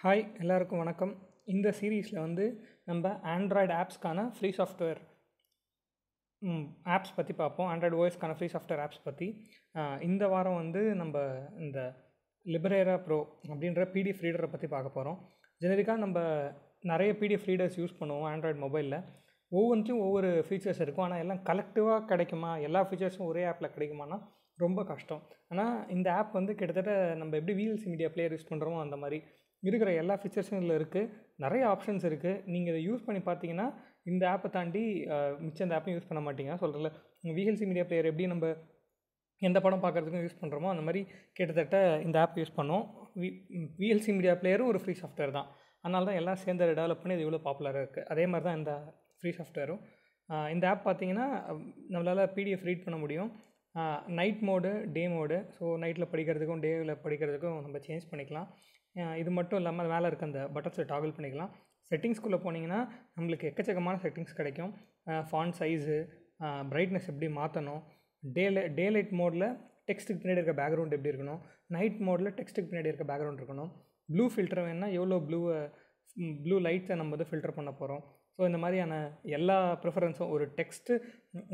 hi எல்லாருக்கும் வணக்கம் இந்த சீரீஸில் வந்து நம்ம ஆண்ட்ராய்டு ஆப்ஸ்க்கான ஃப்ரீ சாஃப்ட்வேர் ஆப்ஸ் பற்றி பார்ப்போம் ஆண்ட்ராய்டு ஓஎஸ்க்கான ஃப்ரீ சாஃப்ட்வேர் ஆப்ஸ் பற்றி இந்த வாரம் வந்து நம்ம இந்த லிபரேரா ப்ரோ அப்படின்ற பிடிஎஃப் ரீடரை பற்றி பார்க்க போகிறோம் ஜெனரிக்காக நம்ம நிறைய பிடிஎஃப் ரீடர்ஸ் யூஸ் பண்ணுவோம் ஆண்ட்ராய்டு மொபைலில் ஒவ்வொன்றும் ஒவ்வொரு ஃபீச்சர்ஸ் இருக்கும் ஆனால் எல்லாம் கலெக்டிவாக கிடைக்குமா எல்லா ஃபீச்சர்ஸும் ஒரே ஆப்பில் கிடைக்குமானா ரொம்ப கஷ்டம் ஆனால் இந்த ஆப் வந்து கிட்டத்தட்ட நம்ம எப்படி விஎல்சி மீடியா பிளேயர் யூஸ் பண்ணுறோமோ அந்த மாதிரி இருக்கிற எல்லா ஃபீச்சர்ஸும் இதில் இருக்குது நிறைய ஆப்ஷன்ஸ் இருக்குது நீங்கள் இதை யூஸ் பண்ணி பார்த்தீங்கன்னா இந்த ஆப்பை தாண்டி மிச்சம் இந்த ஆப்பையும் யூஸ் பண்ண மாட்டீங்க சொல்கிறல விஹெல்சி மீடியா பிளேயர் எப்படி நம்ம எந்த படம் பார்க்குறதுக்கும் யூஸ் பண்ணுறோமோ அந்த மாதிரி கிட்டத்தட்ட இந்த ஆப் யூஸ் பண்ணோம் வி விஎல்சி மீடியா பிளேயரும் ஒரு ஃப்ரீ சாஃப்ட்வேர் தான் அதனால தான் எல்லாம் சேர்ந்து டெவலப் பண்ணி இது இவ்வளோ பாப்புலராக இருக்குது அதே மாதிரி தான் இந்த ஃப்ரீ சாஃப்ட்வேரும் இந்த ஆப் பார்த்தீங்கன்னா நம்மளால் பிடிஎஃப் ரீட் பண்ண முடியும் night mode day mode so நைட்டில் படிக்கிறதுக்கும் டேவில் படிக்கிறதுக்கும் நம்ம சேஞ்ச் பண்ணிக்கலாம் இது மட்டும் இல்லாமல் மேலே இருக்க அந்த பட்டன்ஸை டாகிள் பண்ணிக்கலாம் செட்டிங்ஸ்குள்ளே போனீங்கன்னா நம்மளுக்கு எக்கச்சக்கமான செட்டிங்ஸ் கிடைக்கும் ஃபாண்ட் சைஸு ப்ரைட்னஸ் எப்படி மாற்றணும் லை டே லைட் மோடில் டெக்ஸ்ட்டுக்கு பின்னாடி இருக்க பேக்ரவுண்ட் எப்படி இருக்கணும் நைட் மோடில் டெக்ஸ்ட்டுக்கு பின்னாடி இருக்க பேக்ரவுண்ட் இருக்கணும் ப்ளூ ஃபில்டர் வேணால் எவ்வளோ ப்ளூவை ப்ளூ லைட்ஸை நம்ம வந்து ஃபில்டர் பண்ண போகிறோம் ஸோ இந்த மாதிரியான எல்லா ப்ரிஃபரன்ஸும் ஒரு டெக்ஸ்ட்டு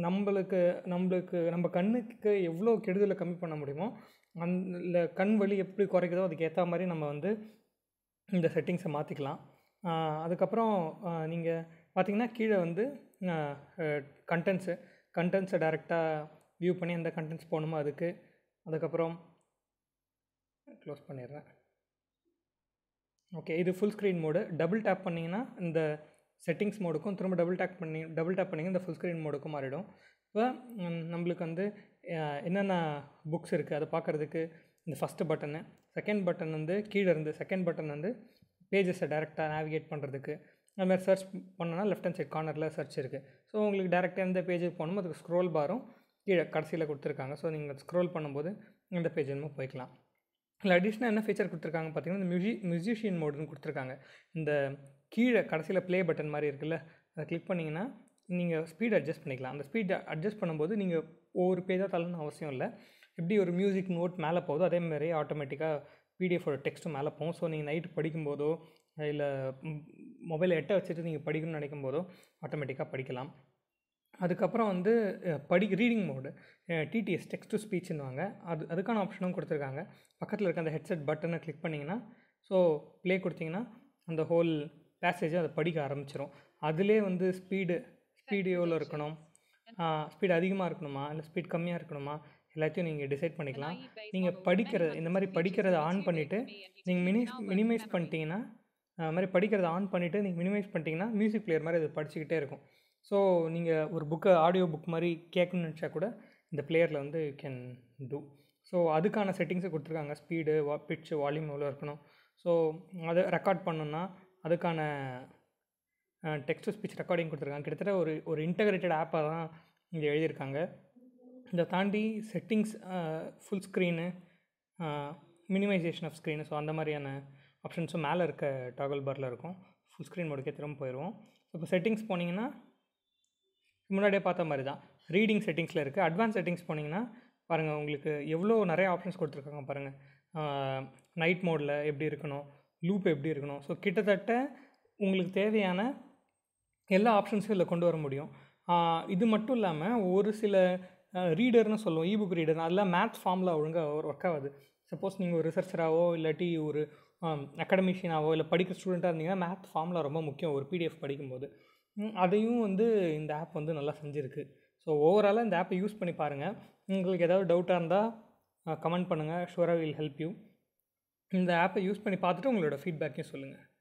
நம்மளுக்கு நம்மளுக்கு நம்ம கண்ணுக்கு எவ்வளோ கெடுதலை கம்மி பண்ண முடியுமோ அந் இந்த கண் வலி எப்படி குறைக்குதோ அதுக்கேற்ற மாதிரி நம்ம வந்து இந்த செட்டிங்ஸை மாற்றிக்கலாம் அதுக்கப்புறம் நீங்கள் பார்த்திங்கன்னா கீழே வந்து கண்டென்ட்ஸு கண்டென்ட்ஸை டைரெக்டாக வியூ பண்ணி எந்த கண்டென்ட்ஸ் போகணுமோ அதுக்கு அதுக்கப்புறம் க்ளோஸ் பண்ணிடுறேன் ஓகே இது full screen mode double tap பண்ணிங்கன்னா இந்த செட்டிங்ஸ் மோடுக்கும் திரும்ப டபுள் டேப் பண்ணி டபுள் டேப் பண்ணிங்க இந்த ஃபுல் ஸ்க்ரீன் மோடுக்கும் மாறிடும் இப்போ நம்மளுக்கு வந்து என்னென்ன புக்ஸ் இருக்குது அதை பார்க்குறதுக்கு இந்த ஃபஸ்ட்டு பட்டனு செகண்ட் பட்டன் வந்து கீழே இருந்து செகண்ட் பட்டன் வந்து பேஜஸை டேரெக்டாக நேவிகேட் பண்ணுறதுக்கு அது மாதிரி சர்ச் பண்ணோன்னா லெஃப்ட் ஹேண்ட் சைட் கார்னரில் சர்ச் இருக்குது ஸோ உங்களுக்கு டேரெக்டாக எந்த பேஜுக்கு போகணுமோ அதுக்கு ஸ்க்ரோல் பாரும் கீழே கடைசியில் கொடுத்துருக்காங்க ஸோ நீங்கள் ஸ்க்ரோல் பண்ணும்போது இந்த பேஜ் என்னமோ போய்க்கலாம் இல்லை அடிஷ்னல் என்ன ஃபீச்சர் கொடுத்துருக்காங்க பார்த்தீங்கன்னா இந்த மியூசி மியூசிஷியன் மோடுன்னு கொடுத்துருக்காங்க இந்த கீழே கடைசியில் ப்ளே பட்டன் மாதிரி இருக்குல்ல அதை கிளிக் பண்ணிங்கன்னா நீங்கள் ஸ்பீட் அட்ஜஸ்ட் பண்ணிக்கலாம் அந்த ஸ்பீட் அட்ஜஸ்ட் பண்ணும்போது நீங்கள் ஒவ்வொரு பேஜாக தள்ளணும்னு அவசியம் இல்லை எப்படி ஒரு மியூசிக் நோட் மேலே போதோ அதே மாதிரி ஆட்டோமேட்டிக்காக பிடிஎஃபோட டெக்ஸ்ட்டும் மேலே போகும் ஸோ நீங்கள் நைட்டு படிக்கும்போதோ இல்லை மொபைலை எட்ட வச்சுட்டு நீங்கள் படிக்கணும்னு நினைக்கும் போதோ ஆட்டோமேட்டிக்காக படிக்கலாம் அதுக்கப்புறம் வந்து படி reading mode TTS text to ஸ்பீச்சுன்னுவாங்க அது அதுக்கான ஆப்ஷனும் கொடுத்துருக்காங்க பக்கத்தில் இருக்க அந்த ஹெட்செட் பட்டனை கிளிக் பண்ணிங்கன்னா ஸோ ப்ளே கொடுத்திங்கன்னா அந்த ஹோல் பேசேஜை அதை படிக்க ஆரம்பிச்சிடும் அதிலே வந்து ஸ்பீடு ஸ்பீடு எவ்வளோ இருக்கணும் ஸ்பீடு அதிகமாக இருக்கணுமா இல்லை ஸ்பீட் கம்மியாக இருக்கணுமா எல்லாத்தையும் நீங்கள் டிசைட் பண்ணிக்கலாம் நீங்கள் படிக்கிறது இந்த மாதிரி படிக்கிறத ஆன் பண்ணிவிட்டு நீங்கள் மினிஸ் மினிமைஸ் பண்ணிட்டீங்கன்னா அது மாதிரி படிக்கிறத ஆன் பண்ணிவிட்டு நீங்கள் மினிமைஸ் பண்ணிட்டீங்கன்னா மியூசிக் பிளேயர் மாதிரி அது படிச்சுக்கிட்டே இருக்கும் ஸோ நீங்கள் ஒரு புக்கை ஆடியோ புக் மாதிரி கேட்கணும்னு நினச்சா கூட இந்த பிளேயரில் வந்து யூ கேன் டூ ஸோ அதுக்கான செட்டிங்ஸை கொடுத்துருக்காங்க ஸ்பீடு வா பிச்சு வால்யூம் எவ்வளோ இருக்கணும் ஸோ அதை ரெக்கார்ட் பண்ணணுன்னா அதுக்கான டெக்ஸ்ட் டு ஸ்பீச் ரெக்கார்டிங் கொடுத்துருக்காங்க கிட்டத்தட்ட ஒரு ஒரு இன்டகிரேட்டட் ஆப்பாக தான் இங்கே எழுதியிருக்காங்க இதை தாண்டி settings full screen minimization off screen so அந்த மாதிரியான ஆப்ஷன்ஸும் மேலே இருக்க டாகல் பாரில் இருக்கும் ஃபுல் ஸ்க்ரீன் மோடுக்கே திரும்ப போயிடுவோம் இப்போ செட்டிங்ஸ் போனீங்கன்னா முன்னாடியே பார்த்த மாதிரி தான் ரீடிங் செட்டிங்ஸில் இருக்குது அட்வான்ஸ் செட்டிங்ஸ் போனீங்கன்னா பாருங்கள் உங்களுக்கு எவ்வளோ நிறைய ஆப்ஷன்ஸ் கொடுத்துருக்காங்க பாருங்கள் நைட் மோடில் எப்படி இருக்கணும் லூப் எப்படி இருக்கணும் ஸோ கிட்டத்தட்ட உங்களுக்கு தேவையான எல்லா ஆப்ஷன்ஸும் இதில் கொண்டு வர முடியும் இது மட்டும் இல்லாமல் ஒரு சில ரீடர்னு சொல்லுவோம் இ புக் ரீடர் அதெல்லாம் மேத்ஸ் ஃபார்மில் ஒழுங்காக ஒர்க் ஆகாது சப்போஸ் நீங்கள் ஒரு ரிசர்ச்சராகவோ இல்லாட்டி ஒரு அகாடமிஷியனாகவோ இல்லை படிக்கிற ஸ்டூடெண்ட்டாக இருந்தீங்கன்னா மேத் ஃபார்மில் ரொம்ப முக்கியம் ஒரு பிடிஎஃப் படிக்கும்போது அதையும் வந்து இந்த ஆப் வந்து நல்லா செஞ்சுருக்கு ஸோ ஓவராலாக இந்த ஆப்பை யூஸ் பண்ணி பாருங்கள் உங்களுக்கு ஏதாவது டவுட்டாக இருந்தால் கமெண்ட் பண்ணுங்கள் ஷுவராக வில் ஹெல்ப் யூ இந்த ஆப்பை யூஸ் பண்ணி பார்த்துட்டு உங்களோட ஃபீட்பேக்கையும் சொல்லுங்கள்